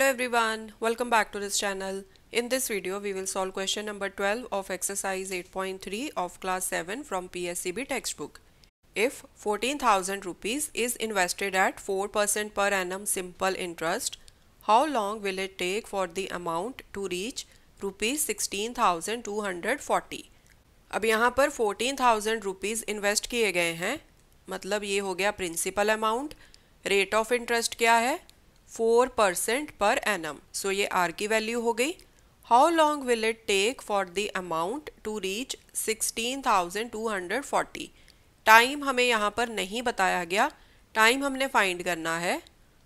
Hello everyone, welcome back to this channel. In this video, we will solve question number 12 of exercise 8.3 of class 7 from PSCB textbook. If 14,000 rupees is invested at 4% per annum simple interest, how long will it take for the amount to reach rupees 16,240? अब यहाँ पर 14,000 rupees invest किए गए हैं मतलब ये हो गया principal amount rate of interest क्या है four percent per annum so ये आर की वैल्यू हो गई how long will it take for the amount to reach sixteen thousand two hundred forty time हमें यहाँ पर नहीं बताया गया टाइम हमने फाइंड करना है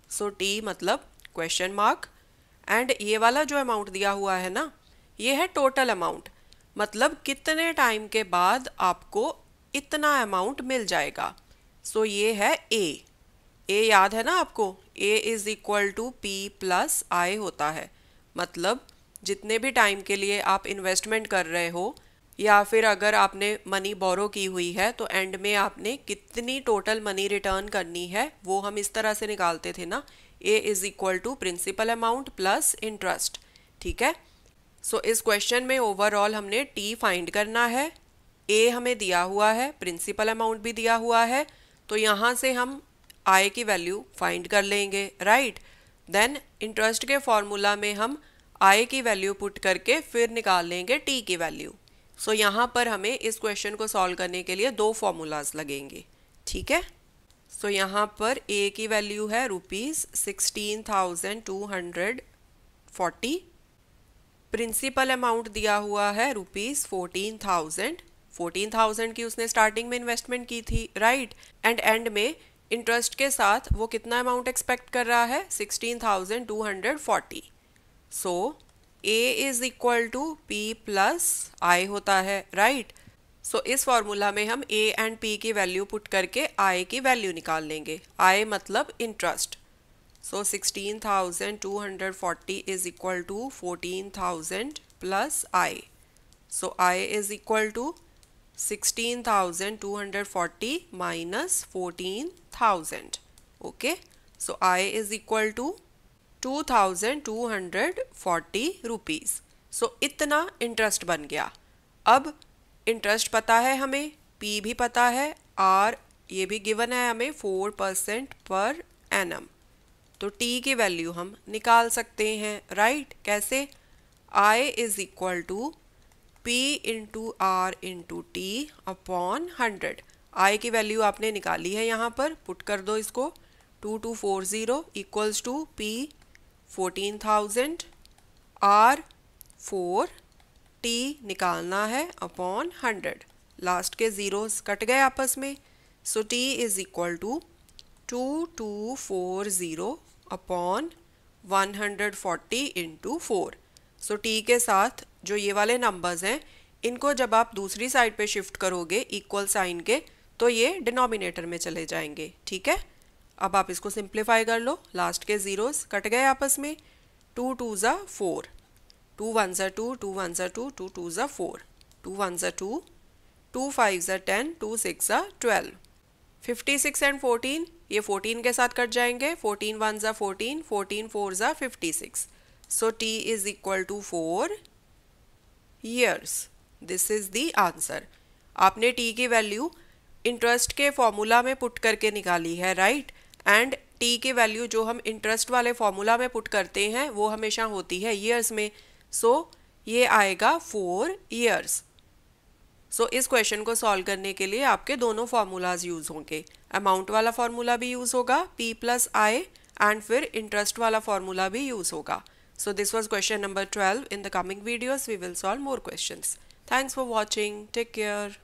सो so, टी मतलब क्वेश्चन मार्क एंड ये वाला जो अमाउंट दिया हुआ है ना ये है टोटल अमाउंट मतलब कितने टाइम के बाद आपको इतना अमाउंट मिल जाएगा सो so, ये है ए ए याद है ना आपको A is equal to P plus I होता है मतलब जितने भी टाइम के लिए आप इन्वेस्टमेंट कर रहे हो या फिर अगर आपने मनी बोरो की हुई है तो एंड में आपने कितनी टोटल मनी रिटर्न करनी है वो हम इस तरह से निकालते थे ना A is equal to principal amount plus interest ठीक है सो so, इस क्वेश्चन में ओवरऑल हमने टी फाइंड करना है ए हमें दिया हुआ है प्रिंसिपल अमाउंट भी दिया हुआ है तो यहाँ से हम आई की वैल्यू फाइंड कर लेंगे राइट देन इंटरेस्ट के फॉर्मूला में हम आई की वैल्यू पुट करके फिर निकाल लेंगे टी की वैल्यू सो so, यहाँ पर हमें इस क्वेश्चन को सॉल्व करने के लिए दो फॉर्मूलाज लगेंगे ठीक है सो so, यहाँ पर ए की वैल्यू है rupees sixteen thousand two hundred forty principal amount दिया हुआ है rupees fourteen thousand fourteen thousand की उसने स्टार्टिंग में इन्वेस्टमेंट की थी राइट एंड एंड में इंटरेस्ट के साथ वो कितना अमाउंट एक्सपेक्ट कर रहा है sixteen thousand two hundred forty so A is equal to P plus I होता है राइट right? सो so, इस फॉर्मूला में हम ए एंड पी की वैल्यू पुट करके आई की वैल्यू निकाल लेंगे आई मतलब interest so sixteen thousand two hundred forty is equal to fourteen thousand plus I so I is equal to sixteen thousand two hundred forty minus fourteen thousand okay so I is equal to two thousand two hundred forty rupees so इतना interest बन गया अब interest पता है हमें P भी पता है आर ये भी गिवन है हमें फोर परसेंट पर एनम तो टी की वैल्यू हम निकाल सकते हैं राइट right? कैसे I is equal to P into R into T upon hundred I की वैल्यू आपने निकाली है यहाँ पर पुट कर दो इसको two two four zero equals to P fourteen thousand R four T निकालना है अपॉन हंड्रेड लास्ट के ज़ीरोस कट गए आपस में so T is equal to two two four zero upon one hundred forty into four so T के साथ जो ये वाले नंबर्स हैं इनको जब आप दूसरी साइड पे शिफ्ट करोगे इक्वल साइन के तो ये डिनोमिनेटर में चले जाएंगे ठीक है अब आप इसको सिंप्लीफाई कर लो लास्ट के ज़ीरोस कट गए आपस में टू टू ज़ा फोर टू वन ज़ा टू टू वन ज़ा टू टू टू ज़ा फोर टू वन ज़ा टू टू फाइव ज़ा टेन टू सिक्स ज़ा twelve fifty six and fourteen ये फोर्टीन के साथ कट जाएंगे फोर्टीन वन ज़ा फोर्टीन फोर्टीन फोर ज़ा fifty six so T is equal to four years this is the answer आपने T की वैल्यू इंटरेस्ट के फॉर्मूला में पुट करके निकाली है राइट एंड टी के वैल्यू जो हम इंटरेस्ट वाले फॉर्मूला में पुट करते हैं वो हमेशा होती है ईयर्स में सो so, ये आएगा फोर ईयर्स सो इस क्वेश्चन को सॉल्व करने के लिए आपके दोनों फार्मूलाज यूज़ होंगे अमाउंट वाला फार्मूला भी यूज़ होगा पी प्लस आई एंड फिर इंटरेस्ट वाला फार्मूला भी यूज़ होगा so this was question number twelve in the coming videos we will solve more question thanks for watching take care